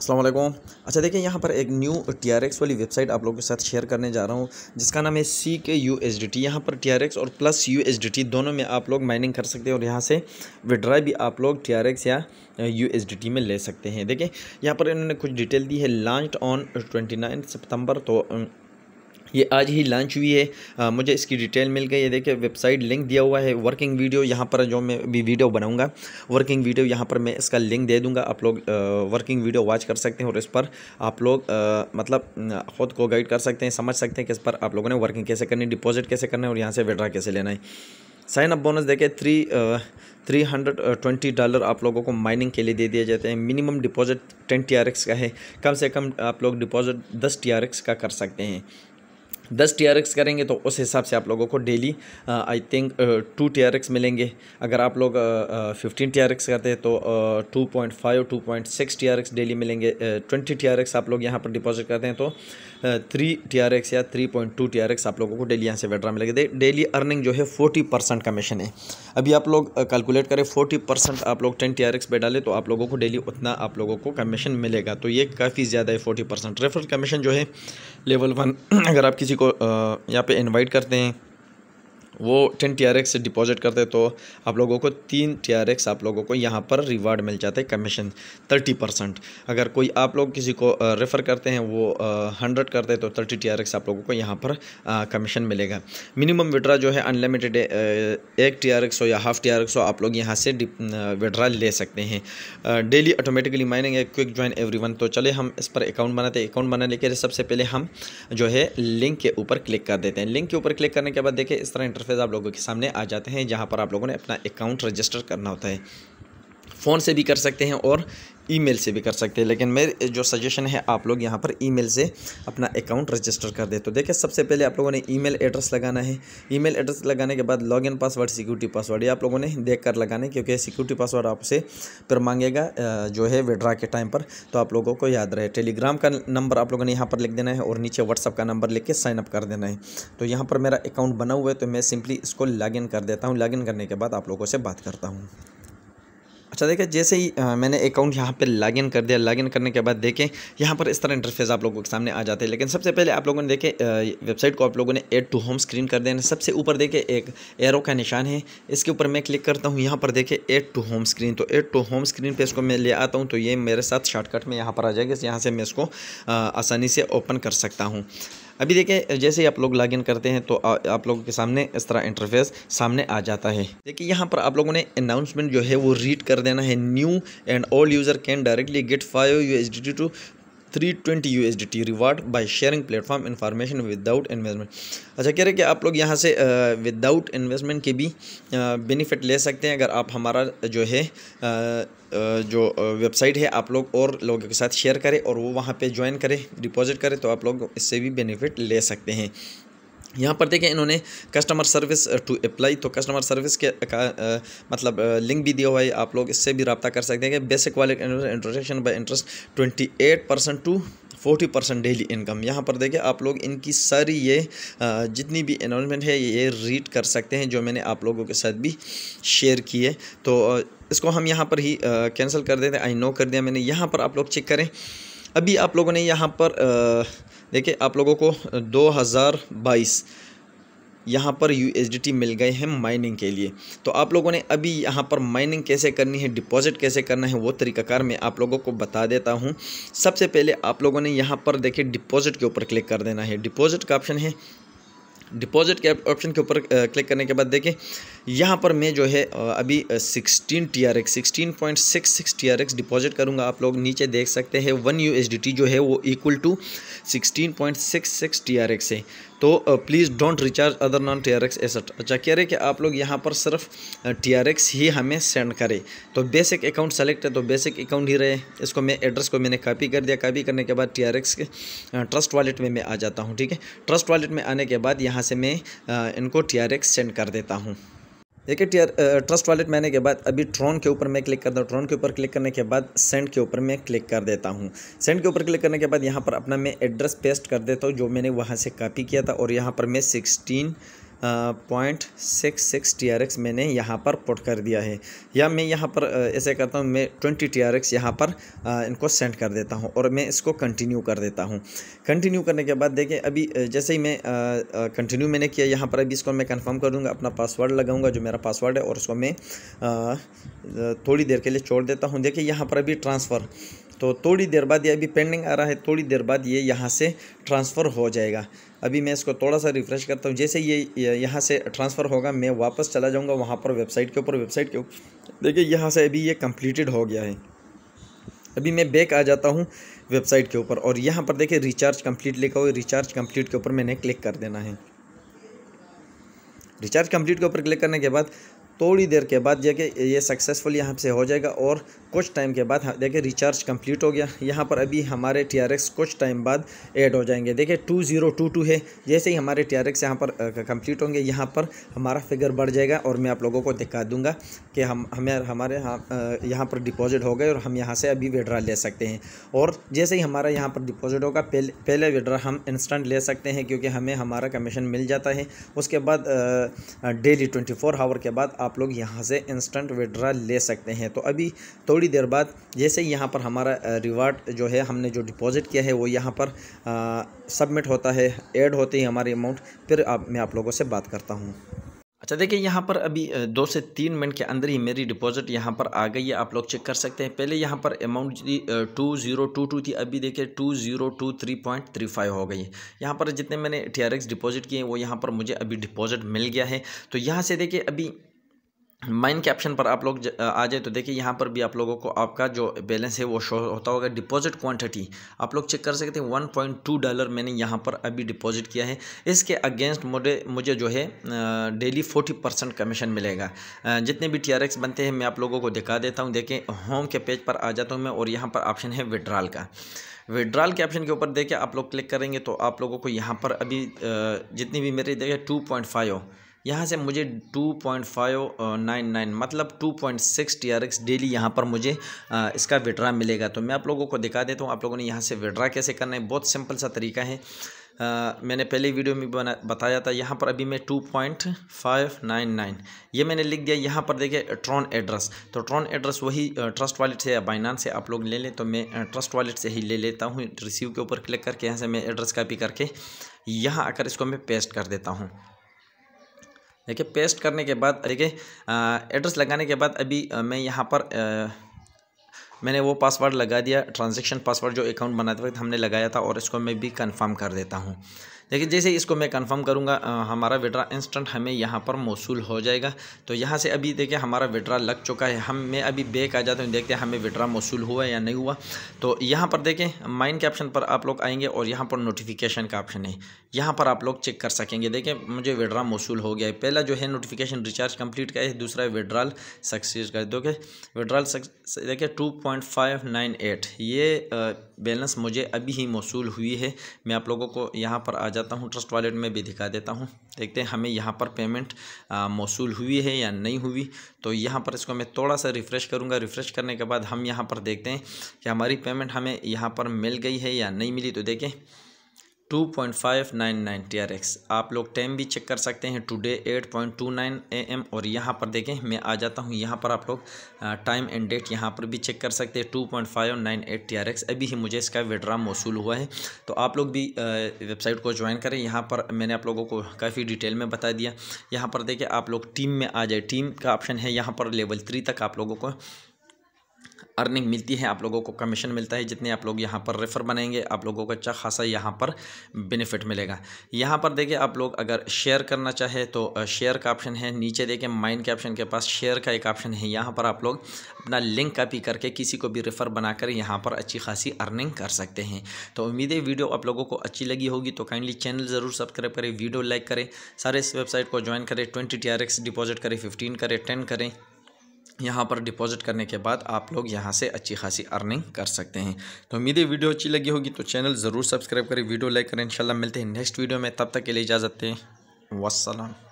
असलम अच्छा देखिए यहाँ पर एक न्यू टी आर एक्स वाली वेबसाइट आप लोगों के साथ शेयर करने जा रहा हूँ जिसका नाम है सी के यू एस डी टी यहाँ पर टी आर एक्स और plus U S D T दोनों में आप लोग माइनिंग कर सकते हैं और यहाँ से विड्राई भी आप लोग टी आर एक्स या यू एस डी टी में ले सकते हैं देखिए यहाँ पर इन्होंने कुछ डिटेल दी है लॉन्च ऑन ट्वेंटी नाइन सितम्बर तो ये आज ही लॉन्च हुई है आ, मुझे इसकी डिटेल मिल गई है देखिए वेबसाइट लिंक दिया हुआ है वर्किंग वीडियो यहाँ पर जो मैं भी वीडियो बनाऊंगा वर्किंग वीडियो यहाँ पर मैं इसका लिंक दे दूंगा आप लोग वर्किंग वीडियो वॉच कर सकते हैं और इस पर आप लोग मतलब ख़ुद को गाइड कर सकते हैं समझ सकते हैं कि इस पर आप लोगों ने वर्किंग कैसे करनी डिपॉजिट कैसे करना है और यहाँ से विड्रा कैसे लेना है साइन अप बोनस देखे three three hundred twenty dollar आप लोगों को माइनिंग के लिए दे दिए जाते हैं मिनिमम डिपॉजिट टेन टी का है कम से कम आप लोग डिपॉजिट दस टी का कर सकते हैं दस टी आर एक्स करेंगे तो उस हिसाब से आप लोगों को daily I think two T R X मिलेंगे अगर आप लोग फिफ्टीन टी आर एक्स करते हैं तो two point five two point six T R X daily मिलेंगे ट्वेंटी टी आर एक्स आप लोग यहाँ पर डिपॉजिट करते हैं तो थ्री टी आर एक्स या three point two T R X आप लोगों को डेली यहाँ से वेड्रा मिलेगा डेली अर्निंग जो है फोर्टी परसेंट कमीशन है अभी आप लोग कैलकुलेट uh, करें फोर्टी परसेंट आप लोग टेन टी आर एक्स पे डालें तो आप लोगों को डेली उतना आप लोगों को कमीशन मिलेगा तो ये काफ़ी ज़्यादा है फोर्टी परसेंट रेफरल कमीशन जो है लेवल वन अगर आप किसी को यहाँ पे इनवाइट करते हैं वो ten T R X deposit करते तो आप लोगों को तीन टी आर एक्स आप लोगों को यहाँ पर रिवार्ड मिल जाता है कमीशन थर्टी परसेंट अगर कोई आप लोग किसी को रेफ़र करते हैं वो हंड्रेड करते हैं तो थर्टी टी आर एक्स आप लोगों को यहाँ पर कमीशन मिलेगा मिनिमम विड्रा जो है अनलिमिटेड एक टी आर एक्स हो या हाफ टी आर एक्स हो आप लोग यहाँ से विड्रा ले सकते हैं डेली ऑटोमेटिकली माइनिंग है क्विक ज्वाइन एवरी वन तो चले हम इस पर अकाउंट बनाते हैं अकाउंट बनाने के लिए सबसे पहले हम जो है लिंक के ऊपर क्लिक कर देते हैं लिंक के ऊपर क्लिक करने के बाद देखिए इस तरह इंटरफेस इंटरफेस आप लोगों के सामने आ जाते हैं जहाँ पर आप लोगों ने अपना अकाउंट रजिस्टर करना होता है फ़ोन से भी कर सकते हैं और ईमेल से भी कर सकते हैं लेकिन मेरे जो सजेशन है आप लोग यहाँ पर ईमेल से अपना अकाउंट रजिस्टर कर दे तो देखिए सबसे पहले आप लोगों ने ईमेल एड्रेस लगाना है ईमेल एड्रेस लगाने के बाद लॉगिन पासवर्ड सिक्योरिटी पासवर्ड ये आप लोगों ने देख कर लगाने क्योंकि सिक्योरिटी पासवर्ड आपसे फिर मांगेगा जो है विड्रा के टाइम पर तो आप लोगों को याद रहे टेलीग्राम का नंबर आप लोगों ने यहाँ पर लिख देना है और नीचे व्हाट्सअप का नंबर लिख के साइनअप कर देना है तो यहाँ पर मेरा अकाउंट बना हुआ है तो मैं सिंपली इसको लॉग कर देता हूँ लॉग करने के बाद आप लोगों से बात करता हूँ अच्छा देखिए जैसे ही आ, मैंने अकाउंट यहाँ पे लॉगिन कर दिया लॉगिन करने के बाद देखें यहाँ पर इस तरह इंटरफेस आप लोगों के सामने आ जाते हैं लेकिन सबसे पहले आप लोगों ने देखे वेबसाइट को आप लोगों ने एड टू होम स्क्रीन कर देना सबसे ऊपर देखे एक एरो का निशान है इसके ऊपर मैं क्लिक करता हूँ यहाँ पर देखे एड टू होम स्क्रीन तो एड टू होम स्क्रीन पर इसको मैं ले आता हूँ तो ये मेरे साथ शॉर्टकट में यहाँ पर आ जाएगा यहाँ से मैं इसको आसानी से ओपन कर सकता हूँ अभी देखें जैसे ही आप लोग लॉगिन करते हैं तो आ, आप लोगों के सामने इस तरह इंटरफेस सामने आ जाता है देखिए यहाँ पर आप लोगों ने अनाउंसमेंट जो है वो रीड कर देना है new and all user can directly get five U H two three twenty U D T reward by sharing platform information without investment अच्छा कह रहे कि आप लोग यहाँ से विदाउट इन्वेस्टमेंट के भी बेनिफिट ले सकते हैं अगर आप हमारा जो है जो वेबसाइट है आप लोग और लोगों के साथ शेयर करें और वो वहाँ पे ज्वाइन करें डिपॉजिट करें तो आप लोग इससे भी बेनिफिट ले सकते हैं यहाँ पर देखें इन्होंने कस्टमर सर्विस टू अप्लाई तो कस्टमर सर्विस के uh, का आ, uh, मतलब आ, uh, लिंक भी दिया हुआ है आप लोग इससे भी रबता कर सकते हैं कि बेसिक वाले introduction by interest twenty eight percent to forty percent daily income यहाँ पर देखें आप लोग इनकी सारी ये जितनी भी अनाउंसमेंट है ये रीड कर सकते हैं जो मैंने आप लोगों के साथ भी शेयर की है तो इसको हम यहाँ पर ही कैंसिल कर देते आई नो कर दिया मैंने यहाँ पर आप लोग चेक करें अभी आप लोगों ने यहाँ पर आ, देखिए आप लोगों को 2022 यहाँ पर यू मिल गए हैं माइनिंग के लिए तो आप लोगों ने अभी यहाँ पर माइनिंग कैसे करनी है डिपॉजिट कैसे करना है वो तरीकाकार मैं आप लोगों को बता देता हूँ सबसे पहले आप लोगों ने यहाँ पर देखिए डिपॉजिट के ऊपर क्लिक कर देना है डिपॉजिट का ऑप्शन है डिपॉजिट के ऑप्शन के ऊपर क्लिक करने के बाद देखें यहाँ पर मैं जो है अभी sixteen T R X sixteen point six six T R X deposit करूँगा आप लोग नीचे देख सकते हैं one U S D T जो है वो equal to sixteen point six six T R X है तो please don't recharge other non T R X asset अच्छा कह रहे कि आप लोग यहाँ पर सिर्फ टी आर एक्स ही हमें सेंड करें तो बेसिक अकाउंट सेलेक्ट है तो बेसिक अकाउंट ही रहे इसको मैं एड्रेस को मैंने कॉपी कर दिया कॉपी करने के बाद टी आर एक्स के ट्रस्ट वॉलेट में मैं आ जाता हूँ ठीक है ट्रस्ट वॉलेट में आने के बाद यहाँ से मैं इनको टी आर एक्स सेंड कर देता हूँ देखिए टीयर ट्रस्ट वॉलेट मैंने के बाद अभी ट्रॉन के ऊपर मैं क्लिक करता हूँ ट्रॉन के ऊपर क्लिक करने के बाद सेंड के ऊपर मैं क्लिक कर देता हूँ सेंड के ऊपर क्लिक करने के बाद यहाँ पर अपना मैं एड्रेस पेस्ट कर देता हूँ जो मैंने वहाँ से कॉपी किया था और यहाँ पर मैं sixteen point six six T R X मैंने यहाँ पर पुट कर दिया है या मैं यहाँ पर ऐसे करता हूँ मैं ट्वेंटी टी आर एक्स यहाँ पर इनको सेंड कर देता हूँ और मैं इसको कंटिन्यू कर देता हूँ कंटिन्यू करने के बाद देखें अभी जैसे ही मैं कंटिन्यू मैंने किया यहाँ पर अभी इसको मैं कन्फर्म कर दूँगा अपना पासवर्ड लगाऊँगा जो मेरा पासवर्ड है और उसको मैं थोड़ी देर के लिए छोड़ देता हूँ देखिए यहाँ पर अभी ट्रांसफ़र तो थोड़ी देर बाद ये अभी पेंडिंग आ रहा है थोड़ी देर बाद ये यहाँ से ट्रांसफ़र हो जाएगा अभी मैं इसको थोड़ा सा रिफ़्रेश करता हूँ जैसे ये यहाँ से ट्रांसफ़र होगा मैं वापस चला जाऊँगा वहाँ पर वेबसाइट के ऊपर वेबसाइट के ऊपर देखिए यहाँ से अभी ये कम्प्लीटेड हो गया है अभी मैं बैक आ जाता हूँ वेबसाइट के ऊपर और यहाँ पर देखिए रिचार्ज कम्प्लीट लिखा हुआ रिचार्ज कम्प्लीट के ऊपर मैंने क्लिक कर देना है रिचार्ज कंप्लीट के ऊपर क्लिक करने के बाद थोड़ी देर के बाद देखिए ये सक्सेसफुल यहाँ से हो जाएगा और कुछ टाइम के बाद हाँ, देखिए रिचार्ज कंप्लीट हो गया यहाँ पर अभी हमारे टी कुछ टाइम बाद ऐड हो जाएंगे देखिए टू ज़ीरो टू टू है जैसे ही हमारे टी आर एक्स यहाँ पर कंप्लीट होंगे यहाँ पर हमारा फिगर बढ़ जाएगा और मैं आप लोगों को दिखा दूँगा कि हम हमें हमारे यहाँ यहाँ पर डिपॉजिट हो गए और हम यहाँ से अभी विड्रा ले सकते हैं और जैसे ही हमारा यहाँ पर डिपॉजिट होगा पहले पहले विड्रा हम इंस्टेंट ले सकते हैं क्योंकि हमें हमारा कमीशन मिल जाता है उसके बाद डेली ट्वेंटी फोर आवर के बाद आप आप लोग यहाँ से इंस्टेंट विड्रा ले सकते हैं तो अभी थोड़ी देर बाद जैसे ही यहाँ पर हमारा रिवार्ड जो है हमने जो डिपॉज़िट किया है वो यहाँ पर सबमिट होता है ऐड होते ही हमारी अमाउंट फिर आप मैं आप लोगों से बात करता हूँ अच्छा देखिए यहाँ पर अभी दो से तीन मिनट के अंदर ही मेरी डिपॉजिट यहाँ पर आ गई है आप लोग चेक कर सकते हैं पहले यहाँ पर amount two zero two two थी अभी देखिए two zero two three point three five हो गई है यहाँ पर जितने मैंने टी आर एक्स डिपॉजिट किए हैं वो यहाँ पर मुझे अभी डिपॉजिट मिल गया है तो यहाँ से देखिए अभी माइन के ऑप्शन पर आप लोग आ जाए तो देखिए यहाँ पर भी आप लोगों को आपका जो बैलेंस है वो शो होता होगा डिपॉजिट क्वांटिटी आप लोग चेक कर सकते हैं 1.2 डॉलर मैंने यहाँ पर अभी डिपॉजिट किया है इसके अगेंस्ट मुझे मुझे जो है डेली 40 परसेंट कमीशन मिलेगा जितने भी टी बनते हैं मैं आप लोगों को दिखा देता हूँ देखें होम के पेज पर आ जाता हूँ मैं और यहाँ पर ऑप्शन है विड्रॉल का विड्रॉल के ऑप्शन के ऊपर देखे आप लोग क्लिक करेंगे तो आप लोगों को यहाँ पर अभी जितनी भी मेरी देखें टू पॉइंट यहाँ से मुझे 2.599 मतलब 2.6 एक्स डेली यहाँ पर मुझे इसका विड्रा मिलेगा तो मैं आप लोगों को दिखा देता हूँ आप लोगों ने यहाँ से विड्रा कैसे करना है बहुत सिंपल सा तरीका है आ, मैंने पहले वीडियो में बना बताया था यहाँ पर अभी मैं 2.599 ये मैंने लिख दिया यहाँ पर देखिए ट्रॉन एड्रेस तो ट्रॉन एड्रेस वही ट्रस्ट वॉलेट से या बाइनान से आप लोग ले लें तो मैं ट्रस्ट वॉलेट से ही ले लेता हूँ रिसीव के ऊपर क्लिक करके यहाँ से मैं एड्रेस कापी करके यहाँ आकर इसको मैं पेस्ट कर देता हूँ देखिए पेस्ट करने के बाद देखिए एड्रेस लगाने के बाद अभी मैं यहाँ पर आ, मैंने वो पासवर्ड लगा दिया ट्रांजैक्शन पासवर्ड जो अकाउंट बनाते वक्त हमने लगाया था और इसको मैं भी कंफर्म कर देता हूँ देखिए जैसे इसको मैं कंफर्म करूँगा हमारा विड्रा इंस्टेंट हमें यहाँ पर मौसू हो जाएगा तो यहाँ से अभी देखिए हमारा विड्रा लग चुका है हम मैं अभी बैक आ जाता हूँ देखते हैं हमें विड्रा मौसू हुआ या नहीं हुआ तो यहाँ पर देखें माइन के ऑप्शन पर आप लोग आएंगे और यहाँ पर नोटिफिकेशन का ऑप्शन है यहाँ पर आप लोग चेक कर सकेंगे देखें मुझे विड्रा मौसू हो गया है पहला जो है नोटिफिकेशन रिचार्ज कम्प्लीट का है दूसरा है विड्रॉल सक्सेस कर देखिए विड्राल देखिए two point five nine eight ये बैलेंस मुझे अभी ही मौसू हुई है मैं आप लोगों को यहाँ पर आ जा जाता हूँ ट्रस्ट वॉलेट में भी दिखा देता हूँ देखते हैं हमें यहाँ पर पेमेंट मौसू हुई है या नहीं हुई तो यहाँ पर इसको मैं थोड़ा सा रिफ़्रेश करूँगा रिफ़्रेश करने के बाद हम यहाँ पर देखते हैं कि हमारी पेमेंट हमें यहाँ पर मिल गई है या नहीं मिली तो देखें two point five nine nine T R X आप लोग टाइम भी चेक कर सकते हैं today eight point two nine A M और यहाँ पर देखें मैं आ जाता हूँ यहाँ पर आप लोग टाइम एंड डेट यहाँ पर भी चेक कर सकते हैं two point five nine eight T R X अभी ही मुझे इसका विड्रा मौसू हुआ है तो आप लोग भी वेबसाइट को ज्वाइन करें यहाँ पर मैंने आप लोगों को काफ़ी डिटेल में बता दिया यहाँ पर देखें आप लोग टीम में आ जाए टीम का ऑप्शन है यहाँ पर लेवल थ्री तक आप लोगों को अर्निंग मिलती है आप लोगों को कमीशन मिलता है जितने आप लोग यहाँ पर रेफ़र बनेंगे आप लोगों को अच्छा खासा यहाँ पर बेनिफिट मिलेगा यहाँ पर देखिए आप लोग अगर शेयर करना चाहे तो शेयर का ऑप्शन है नीचे देखिए माइंड के ऑप्शन के पास शेयर का एक ऑप्शन है यहाँ पर आप लोग अपना लिंक कॉपी करके किसी को भी रेफ़र बनाकर यहाँ पर अच्छी खासी अर्निंग कर सकते हैं तो उम्मीद है वीडियो आप लोगों को अच्छी लगी होगी तो काइंडली चैनल ज़रूर सब्सक्राइब करें वीडियो लाइक करें सारे इस वेबसाइट को ज्वाइन करें ट्वेंटी टी डिपॉजिट करें फिफ्टीन करें टेन करें यहाँ पर डिपॉजिट करने के बाद आप लोग यहाँ से अच्छी खासी अर्निंग कर सकते हैं तो उम्मीद है वीडियो अच्छी लगी होगी तो चैनल ज़रूर सब्सक्राइब करें वीडियो लाइक करें इंशाल्लाह मिलते हैं नेक्स्ट वीडियो में तब तक के लिए इजाज़त दें वसलम